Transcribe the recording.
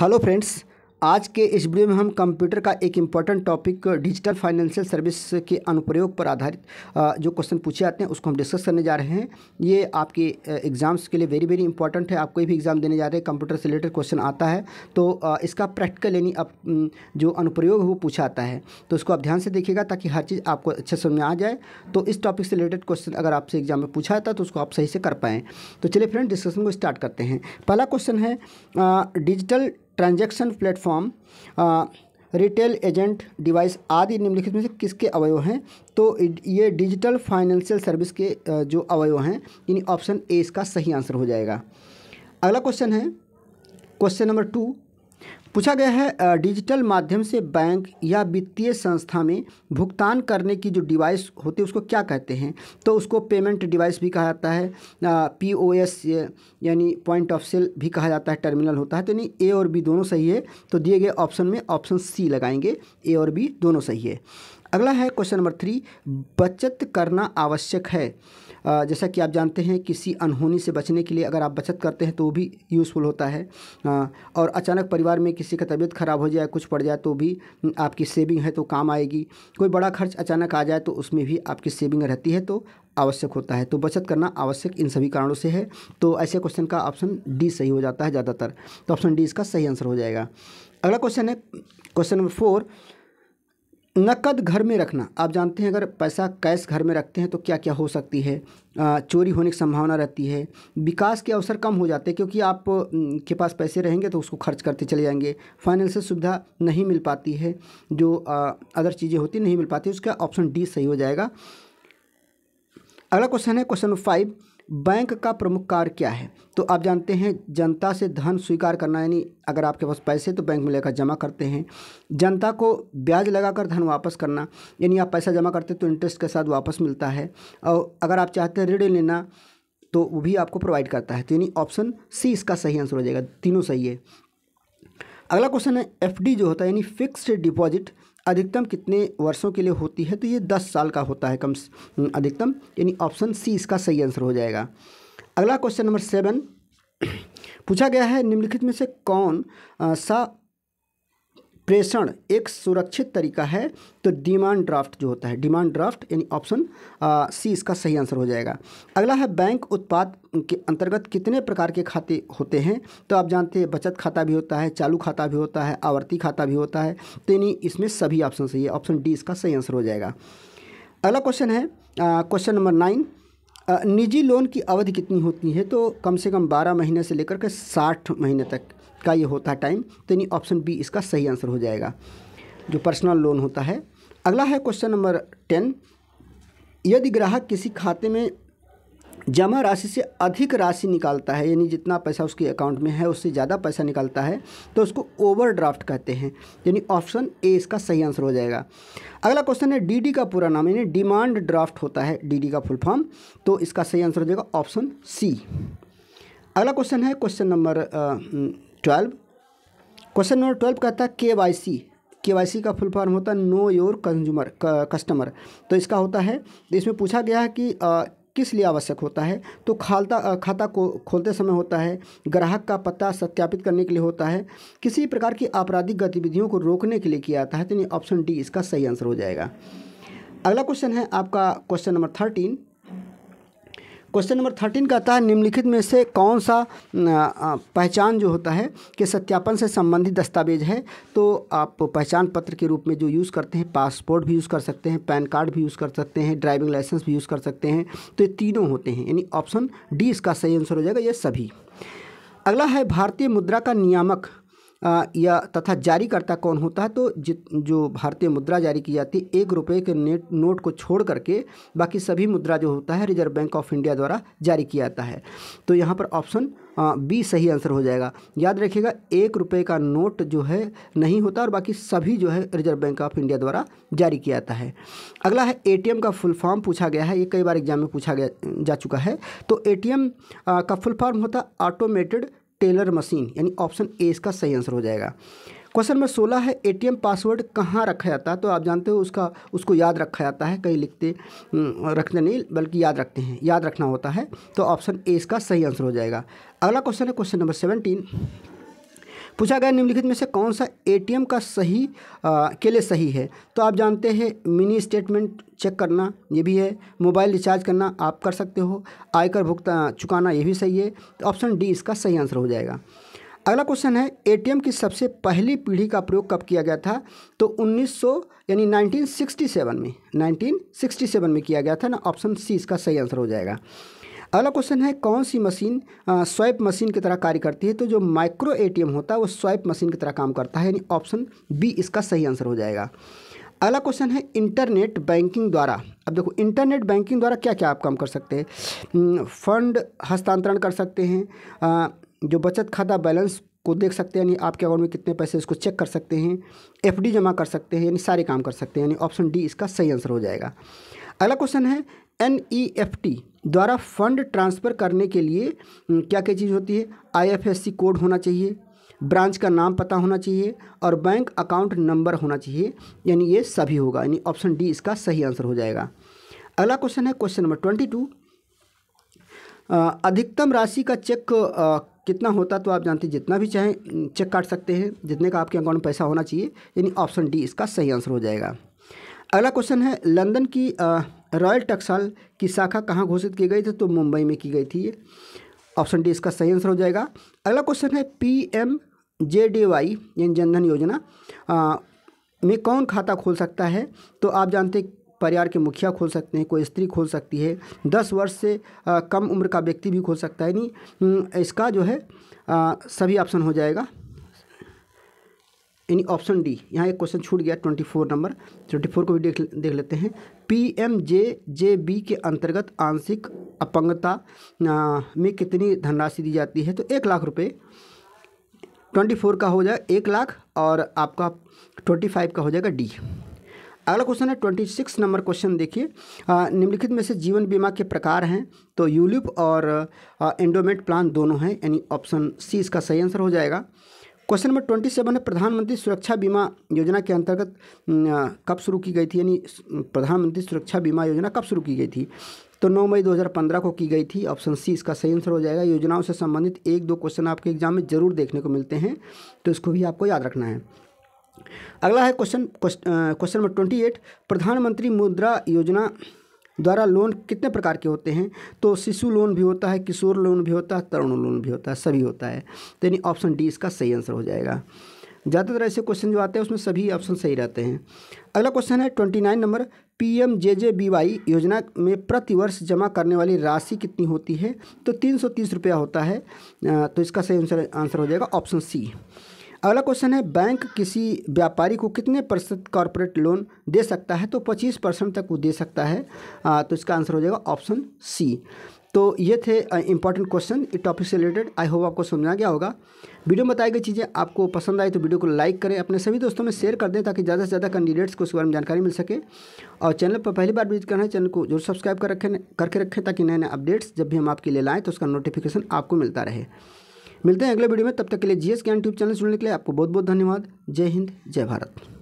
hello friends आज के इस वीडियो में हम कंप्यूटर का एक important topic digital financial service के अनुप्रयोग पर आधारित जो क्वेश्चन पूछे जाते हैं उसको हम डिस्कस करने जा रहे हैं ये आपके एग्ज़ाम्स के लिए वेरी वेरी इंपॉर्टेंट है आप कोई भी एग्ज़ाम देने जा रहे हैं कंप्यूटर से रिलेटेड क्वेश्चन आता है तो इसका प्रैक्टिकल यानी जो अनुप्रयोग है वो पूछा आता है तो उसको आप ध्यान से देखिएगा ताकि हर चीज़ आपको अच्छे समझ में आ जाए तो इस टॉपिक से रिलेटेड क्वेश्चन अगर आपसे एग्जाम में पूछा जाता है तो उसको आप सही से कर पाएँ तो चलिए फ्रेंड डिस्कशन को स्टार्ट करते हैं पहला क्वेश्चन है digital transaction platform retail agent device आदि निम्नलिखित में से किसके अवयव हैं तो ये डिजिटल फाइनेंशियल सर्विस के जो अवयव हैं यानी ऑप्शन ए इसका सही आंसर हो जाएगा अगला क्वेश्चन है क्वेश्चन नंबर टू पूछा गया है डिजिटल माध्यम से बैंक या वित्तीय संस्था में भुगतान करने की जो डिवाइस होती है उसको क्या कहते हैं तो उसको पेमेंट डिवाइस भी कहा जाता है पीओएस यानी पॉइंट ऑफ सेल भी कहा जाता है टर्मिनल होता है तो यानी ए और बी दोनों सही है तो दिए गए ऑप्शन में ऑप्शन सी लगाएंगे ए और बी दोनों सही है अगला है क्वेश्चन नंबर थ्री बचत करना आवश्यक है जैसा कि आप जानते हैं किसी अनहोनी से बचने के लिए अगर आप बचत करते हैं तो वो भी यूज़फुल होता है और अचानक परिवार में किसी का तबीयत ख़राब हो जाए कुछ पड़ जाए तो भी आपकी सेविंग है तो काम आएगी कोई बड़ा खर्च अचानक आ जाए तो उसमें भी आपकी सेविंग रहती है तो आवश्यक होता है तो बचत करना आवश्यक इन सभी कारणों से है तो ऐसे क्वेश्चन का ऑप्शन डी सही हो जाता है ज़्यादातर तो ऑप्शन डी इसका सही आंसर हो जाएगा अगला क्वेश्चन है क्वेश्चन नंबर फोर नकद घर में रखना आप जानते हैं अगर पैसा कैश घर में रखते हैं तो क्या क्या हो सकती है चोरी होने की संभावना रहती है विकास के अवसर कम हो जाते हैं क्योंकि आप के पास पैसे रहेंगे तो उसको खर्च करते चले जाएंगे फाइनेंशियल सुविधा नहीं मिल पाती है जो अदर चीज़ें होती नहीं मिल पाती उसका ऑप्शन डी सही हो जाएगा अगला क्वेश्चन है क्वेश्चन फाइव बैंक का प्रमुख कार्य क्या है तो आप जानते हैं जनता से धन स्वीकार करना यानी अगर आपके पास पैसे तो बैंक में लेकर जमा करते हैं जनता को ब्याज लगाकर धन वापस करना यानी आप पैसा जमा करते तो इंटरेस्ट के साथ वापस मिलता है और अगर आप चाहते हैं ऋण लेना तो वो भी आपको प्रोवाइड करता है तो यानी ऑप्शन सी इसका सही आंसर हो जाएगा तीनों सही है अगला क्वेश्चन है एफ जो होता है यानी फिक्स्ड डिपॉजिट अधिकतम कितने वर्षों के लिए होती है तो ये दस साल का होता है कम हम्म, अधिकतम यानी ऑप्शन सी इसका सही आंसर हो जाएगा अगला क्वेश्चन नंबर सेवन पूछा गया है निम्नलिखित में से कौन सा प्रेषण एक सुरक्षित तरीका है तो डिमांड ड्राफ्ट जो होता है डिमांड ड्राफ्ट यानी ऑप्शन सी इसका सही आंसर हो जाएगा अगला है बैंक उत्पाद के अंतर्गत कितने प्रकार के खाते होते हैं तो आप जानते हैं बचत खाता भी होता है चालू खाता भी होता है आवर्ती खाता भी होता है तो यानी इसमें सभी ऑप्शन सही है ऑप्शन डी इसका सही आंसर हो जाएगा अगला क्वेश्चन है क्वेश्चन नंबर नाइन निजी लोन की अवधि कितनी होती है तो कम से कम बारह महीने से लेकर के साठ महीने तक का ये होता है टाइम तो यानी ऑप्शन बी इसका सही आंसर हो जाएगा जो पर्सनल लोन होता है अगला है क्वेश्चन नंबर टेन यदि ग्राहक किसी खाते में जमा राशि से अधिक राशि निकालता है यानी जितना पैसा उसके अकाउंट में है उससे ज़्यादा पैसा निकालता है तो उसको ओवरड्राफ्ट कहते हैं यानी ऑप्शन ए इसका सही आंसर हो जाएगा अगला क्वेश्चन है डीडी का पूरा नाम यानी डिमांड ड्राफ्ट होता है डीडी का फुल फॉर्म तो इसका सही आंसर हो जाएगा ऑप्शन सी अगला क्वेश्चन है question number twelve question number twelve कहता है के वाई सी के वाई सी का फुल फॉर्म होता है नो योर कंज्यूमर कस्टमर तो इसका होता है इसमें पूछा गया है कि आ, किस लिए आवश्यक होता है तो खालता खाता को खोलते समय होता है ग्राहक का पता सत्यापित करने के लिए होता है किसी प्रकार की आपराधिक गतिविधियों को रोकने के लिए किया जाता है तो ऑप्शन डी इसका सही आंसर हो जाएगा अगला क्वेश्चन है आपका question number thirteen question number thirteen कहता है निम्नलिखित में से कौन सा पहचान जो होता है कि सत्यापन से संबंधित दस्तावेज है तो आप पहचान पत्र के रूप में जो यूज़ करते हैं पासपोर्ट भी यूज़ कर सकते हैं पैन कार्ड भी यूज़ कर सकते हैं ड्राइविंग लाइसेंस भी यूज़ कर सकते हैं तो ये तीनों होते हैं यानी ऑप्शन डी इसका सही आंसर हो जाएगा ये सभी अगला है भारतीय मुद्रा का नियामक या तथा जारीकर्ता कौन होता है तो जित जो भारतीय मुद्रा जारी की जाती है एक रुपये के नेट नोट को छोड़ करके बाकी सभी मुद्रा जो होता है रिजर्व बैंक ऑफ इंडिया द्वारा जारी किया जाता है तो यहाँ पर ऑप्शन बी सही आंसर हो जाएगा याद रखिएगा एक रुपये का नोट जो है नहीं होता और बाकी सभी जो है रिजर्व बैंक ऑफ इंडिया द्वारा जारी किया जाता है अगला है ए का फुल फॉर्म पूछा गया है ये कई बार एग्जाम में पूछा गया जा चुका है तो ए का फुल फॉर्म होता है ऑटोमेटेड टेलर मशीन यानी ऑप्शन ए इसका सही आंसर हो जाएगा क्वेश्चन नंबर सोलह है एटीएम पासवर्ड कहाँ रखा जाता है तो आप जानते हो उसका उसको याद रखा जाता है कहीं लिखते हम्म, रखते नहीं बल्कि याद रखते हैं याद रखना होता है तो ऑप्शन ए इसका सही आंसर हो जाएगा अगला क्वेश्चन है क्वेश्चन नंबर सेवनटीन पूछा गया निम्नलिखित में से कौन सा एटीएम का सही आ, के लिए सही है तो आप जानते हैं मिनी स्टेटमेंट चेक करना ये भी है मोबाइल रिचार्ज करना आप कर सकते हो आयकर भुगतान चुकाना ये भी सही है तो ऑप्शन डी इसका सही आंसर हो जाएगा अगला क्वेश्चन है एटीएम की सबसे पहली पीढ़ी का प्रयोग कब किया गया था तो 1900 यानी 1967 में 1967 में किया गया था ना ऑप्शन सी इसका सही आंसर हो जाएगा अगला क्वेश्चन है कौन सी मशीन स्वाइप मशीन की तरह कार्य करती है तो जो माइक्रो एटीएम होता है वो स्वाइप मशीन की तरह काम करता है यानी ऑप्शन बी इसका सही आंसर हो जाएगा अगला क्वेश्चन है इंटरनेट बैंकिंग द्वारा अब देखो इंटरनेट बैंकिंग द्वारा क्या क्या आप काम कर सकते हैं फंड हम्म, हस्तांतरण कर सकते हैं जो बचत खाता बैलेंस को देख सकते हैं यानी आपके अकाउंट में कितने पैसे उसको चेक कर सकते हैं एफडी जमा कर सकते हैं यानी सारे काम कर सकते हैं यानी ऑप्शन डी इसका सही आंसर हो जाएगा अगला क्वेश्चन है एन ई एफ टी द्वारा फंड ट्रांसफ़र करने के लिए क्या क्या चीज़ होती है आईएफएससी कोड होना चाहिए ब्रांच का नाम पता होना चाहिए और बैंक अकाउंट नंबर होना चाहिए यानी ये सभी होगा यानी ऑप्शन डी इसका सही आंसर हो जाएगा अगला क्वेश्चन है क्वेश्चन नंबर ट्वेंटी टू अधिकतम राशि का चेक आ, कितना होता तो आप जानते हैं जितना भी चाहें चेक काट सकते हैं जितने का आपके अकाउंट में पैसा होना चाहिए यानी ऑप्शन डी इसका सही आंसर हो जाएगा अगला क्वेश्चन है लंदन की आ, रॉयल टक्साल की शाखा कहाँ घोषित की गई थी तो मुंबई में की गई थी ये ऑप्शन डी इसका सही आंसर हो जाएगा अगला क्वेश्चन है P M J D Y यानी जनधन योजना आ, में कौन खाता खोल सकता है तो आप जानते परिवार के मुखिया खोल सकते हैं कोई स्त्री खोल सकती है दस वर्ष से आ, कम उम्र का व्यक्ति भी खोल सकता है यानी हम्म, इसका जो है आ, सभी ऑप्शन हो जाएगा यानी ऑप्शन डी यहाँ एक क्वेश्चन छूट गया twenty four number twenty four को भी देख देख लेते हैं P M J J B के अंतर्गत आंशिक अपंगता में कितनी धनराशि दी जाती है तो एक लाख रुपये ट्वेंटी फोर का हो जाएगा एक लाख और आपका ट्वेंटी फाइव का हो जाएगा डी अगला क्वेश्चन है ट्वेंटी सिक्स नंबर क्वेश्चन देखिए निम्नलिखित में से जीवन बीमा के प्रकार हैं तो यूलिप और एंडोमेंट प्लान दोनों हैं यानी ऑप्शन सी इसका सही आंसर हो जाएगा क्वेश्चन नंबर ट्वेंटी सेवन है प्रधानमंत्री सुरक्षा बीमा योजना के अंतर्गत कब शुरू की गई थी यानी प्रधानमंत्री सुरक्षा बीमा योजना कब शुरू की गई थी तो 9 मई 2015 को की गई थी ऑप्शन सी इसका सही आंसर हो जाएगा योजनाओं से संबंधित एक दो क्वेश्चन आपके एग्जाम में जरूर देखने को मिलते हैं तो इसको भी आपको याद रखना है अगला है question question number twenty eight प्रधानमंत्री मुद्रा योजना द्वारा लोन कितने प्रकार के होते हैं तो शिशु लोन भी होता है किशोर लोन भी होता है तरुण लोन भी होता है सभी होता है तो यानी ऑप्शन डी इसका सही आंसर हो जाएगा ज़्यादातर ऐसे क्वेश्चन जो आते हैं उसमें सभी ऑप्शन सही रहते हैं अगला क्वेश्चन है twenty nine number P M J J B Y योजना में प्रतिवर्ष जमा करने वाली राशि कितनी होती है तो तीन सौ तीस रुपया होता है तो इसका सही आंसर आंसर हो जाएगा ऑप्शन सी अगला क्वेश्चन है बैंक किसी व्यापारी को कितने प्रतिशत कॉरपोरेट लोन दे सकता है तो 25 परसेंट तक वो दे सकता है आ, तो इसका आंसर हो जाएगा ऑप्शन सी तो ये थे इंपॉर्टेंट क्वेश्चन इस टॉपिक से रिलेटेड आई होप आपको समझा गया होगा वीडियो में बताई गई चीज़ें आपको पसंद आई तो वीडियो को लाइक करें अपने सभी दोस्तों में शेयर कर दें ताकि ज़्यादा से ज़्यादा कैंडिडेट्स को उसके बारे में जानकारी मिल सके और चैनल पर पहली बार विजिट करना है चैनल को जरूर सब्सक्राइब कर रखें करके रखें ताकि नए नए अपडेट्स जब भी हम आपके लिए लाएँ तो उसका नोटिफिकेशन आपको मिलता रहे मिलते हैं अगले वीडियो में तब तक के लिए जीएस के यूट्यूब ट्यूब चैनल सुनने के लिए आपको बहुत बहुत धन्यवाद जय हिंद जय भारत